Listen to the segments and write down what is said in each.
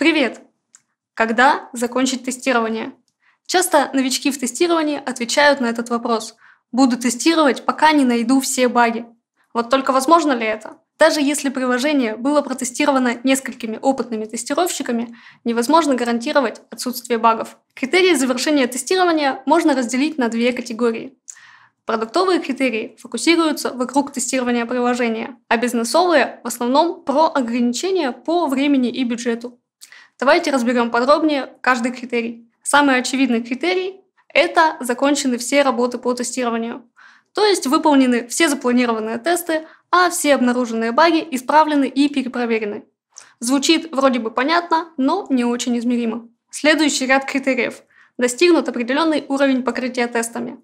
Привет! Когда закончить тестирование? Часто новички в тестировании отвечают на этот вопрос. Буду тестировать, пока не найду все баги. Вот только возможно ли это? Даже если приложение было протестировано несколькими опытными тестировщиками, невозможно гарантировать отсутствие багов. Критерии завершения тестирования можно разделить на две категории. Продуктовые критерии фокусируются вокруг тестирования приложения, а бизнесовые в основном про ограничения по времени и бюджету. Давайте разберем подробнее каждый критерий. Самый очевидный критерий – это закончены все работы по тестированию. То есть выполнены все запланированные тесты, а все обнаруженные баги исправлены и перепроверены. Звучит вроде бы понятно, но не очень измеримо. Следующий ряд критериев. Достигнут определенный уровень покрытия тестами.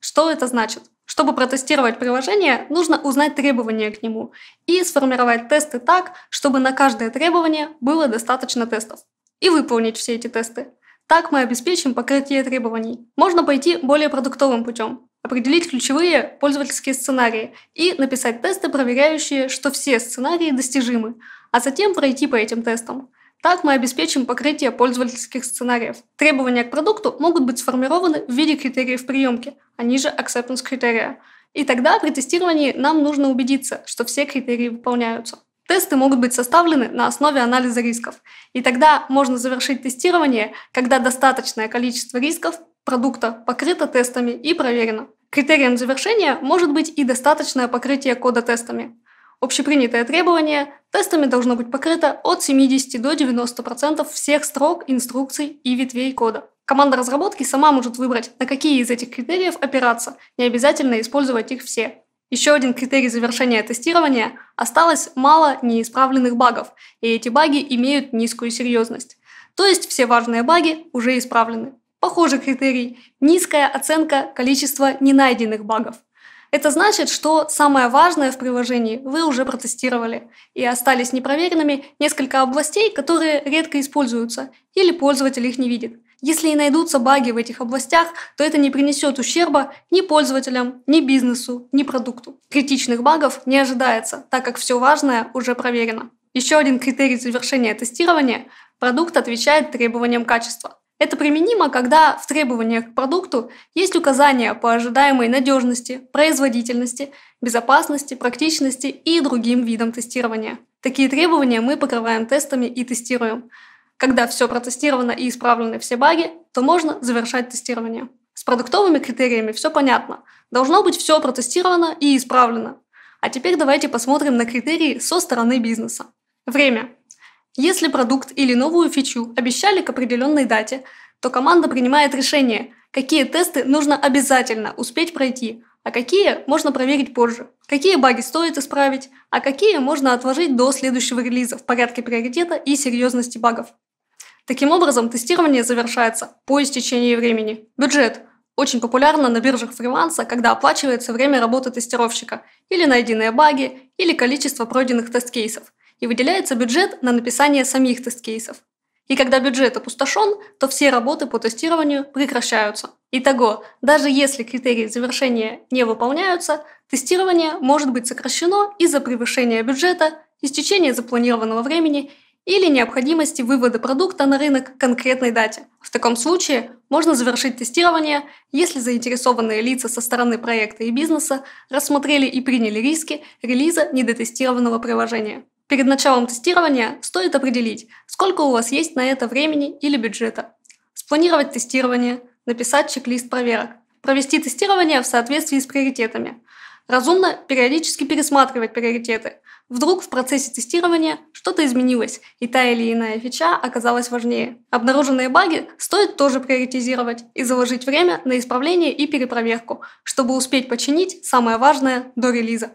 Что это значит? Чтобы протестировать приложение, нужно узнать требования к нему и сформировать тесты так, чтобы на каждое требование было достаточно тестов. И выполнить все эти тесты. Так мы обеспечим покрытие требований. Можно пойти более продуктовым путем. Определить ключевые пользовательские сценарии и написать тесты, проверяющие, что все сценарии достижимы, а затем пройти по этим тестам – так мы обеспечим покрытие пользовательских сценариев. Требования к продукту могут быть сформированы в виде критериев приемки, они а же acceptance критерия. И тогда при тестировании нам нужно убедиться, что все критерии выполняются. Тесты могут быть составлены на основе анализа рисков. И тогда можно завершить тестирование, когда достаточное количество рисков продукта покрыто тестами и проверено. Критерием завершения может быть и достаточное покрытие кода тестами. Общепринятое требование – тестами должно быть покрыто от 70 до 90% всех строк, инструкций и ветвей кода. Команда разработки сама может выбрать, на какие из этих критериев опираться, не обязательно использовать их все. Еще один критерий завершения тестирования – осталось мало неисправленных багов, и эти баги имеют низкую серьезность. То есть все важные баги уже исправлены. Похожий критерий – низкая оценка количества ненайденных багов. Это значит, что самое важное в приложении вы уже протестировали и остались непроверенными несколько областей, которые редко используются или пользователь их не видит. Если и найдутся баги в этих областях, то это не принесет ущерба ни пользователям, ни бизнесу, ни продукту. Критичных багов не ожидается, так как все важное уже проверено. Еще один критерий завершения тестирования – продукт отвечает требованиям качества. Это применимо, когда в требованиях к продукту есть указания по ожидаемой надежности, производительности, безопасности, практичности и другим видам тестирования. Такие требования мы покрываем тестами и тестируем. Когда все протестировано и исправлены все баги, то можно завершать тестирование. С продуктовыми критериями все понятно. Должно быть все протестировано и исправлено. А теперь давайте посмотрим на критерии со стороны бизнеса. Время. Если продукт или новую фичу обещали к определенной дате, то команда принимает решение, какие тесты нужно обязательно успеть пройти, а какие можно проверить позже, какие баги стоит исправить, а какие можно отложить до следующего релиза в порядке приоритета и серьезности багов. Таким образом, тестирование завершается по истечении времени. Бюджет очень популярно на биржах фриланса, когда оплачивается время работы тестировщика, или найденные баги, или количество пройденных тест-кейсов – и выделяется бюджет на написание самих тест-кейсов. И когда бюджет опустошен, то все работы по тестированию прекращаются. Итого, даже если критерии завершения не выполняются, тестирование может быть сокращено из-за превышения бюджета, истечения запланированного времени или необходимости вывода продукта на рынок к конкретной дате. В таком случае можно завершить тестирование, если заинтересованные лица со стороны проекта и бизнеса рассмотрели и приняли риски релиза недотестированного приложения. Перед началом тестирования стоит определить, сколько у вас есть на это времени или бюджета. Спланировать тестирование, написать чек-лист проверок, провести тестирование в соответствии с приоритетами. Разумно периодически пересматривать приоритеты. Вдруг в процессе тестирования что-то изменилось, и та или иная фича оказалась важнее. Обнаруженные баги стоит тоже приоритизировать и заложить время на исправление и перепроверку, чтобы успеть починить самое важное до релиза.